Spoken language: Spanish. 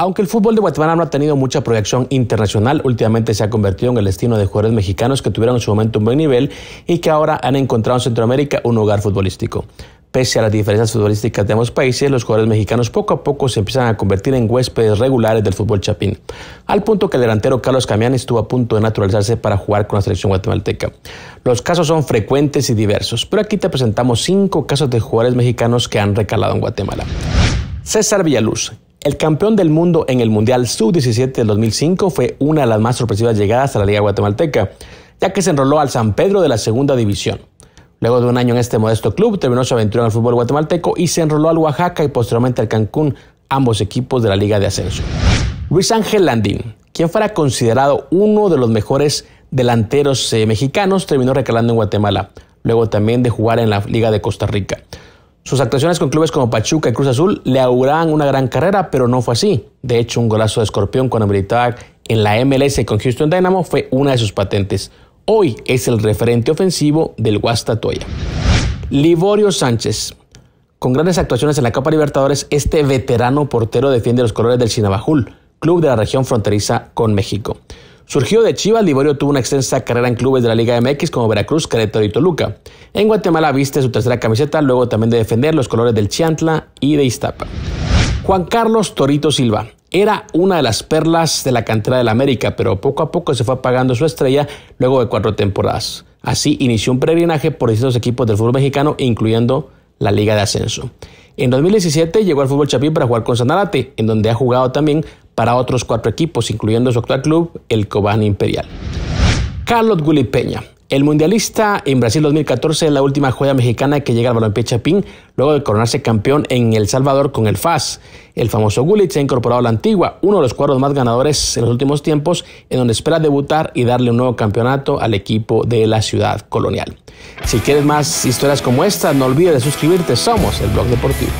Aunque el fútbol de Guatemala no ha tenido mucha proyección internacional, últimamente se ha convertido en el destino de jugadores mexicanos que tuvieron en su momento un buen nivel y que ahora han encontrado en Centroamérica un hogar futbolístico. Pese a las diferencias futbolísticas de ambos países, los jugadores mexicanos poco a poco se empiezan a convertir en huéspedes regulares del fútbol chapín, al punto que el delantero Carlos Camián estuvo a punto de naturalizarse para jugar con la selección guatemalteca. Los casos son frecuentes y diversos, pero aquí te presentamos cinco casos de jugadores mexicanos que han recalado en Guatemala. César Villaluz, el campeón del mundo en el Mundial Sub-17 del 2005 fue una de las más sorpresivas llegadas a la Liga Guatemalteca, ya que se enroló al San Pedro de la Segunda División. Luego de un año en este modesto club, terminó su aventura en el fútbol guatemalteco y se enroló al Oaxaca y posteriormente al Cancún, ambos equipos de la Liga de Ascenso. Luis Ángel Landín, quien fuera considerado uno de los mejores delanteros eh, mexicanos, terminó recalando en Guatemala, luego también de jugar en la Liga de Costa Rica. Sus actuaciones con clubes como Pachuca y Cruz Azul le auguraban una gran carrera, pero no fue así. De hecho, un golazo de escorpión cuando militaba en la MLS con Houston Dynamo fue una de sus patentes. Hoy es el referente ofensivo del Guastatoya. Liborio Sánchez. Con grandes actuaciones en la Copa Libertadores, este veterano portero defiende los colores del Chinabajul, club de la región fronteriza con México. Surgió de Chivas, Liborio tuvo una extensa carrera en clubes de la Liga MX como Veracruz, Querétaro y Toluca. En Guatemala viste su tercera camiseta, luego también de defender los colores del Chiantla y de Iztapa. Juan Carlos Torito Silva. Era una de las perlas de la cantera del América, pero poco a poco se fue apagando su estrella luego de cuatro temporadas. Así inició un peregrinaje por distintos equipos del fútbol mexicano, incluyendo la Liga de Ascenso. En 2017 llegó al fútbol chapín para jugar con Sanarate, en donde ha jugado también para otros cuatro equipos, incluyendo su actual club, el Cobán Imperial. Carlos Gulli Peña el mundialista en Brasil 2014 es la última joya mexicana que llega al balompié chapín luego de coronarse campeón en El Salvador con el FAS. El famoso Gullit se ha incorporado a la antigua, uno de los cuadros más ganadores en los últimos tiempos, en donde espera debutar y darle un nuevo campeonato al equipo de la ciudad colonial. Si quieres más historias como esta, no olvides suscribirte. Somos el Blog Deportivo.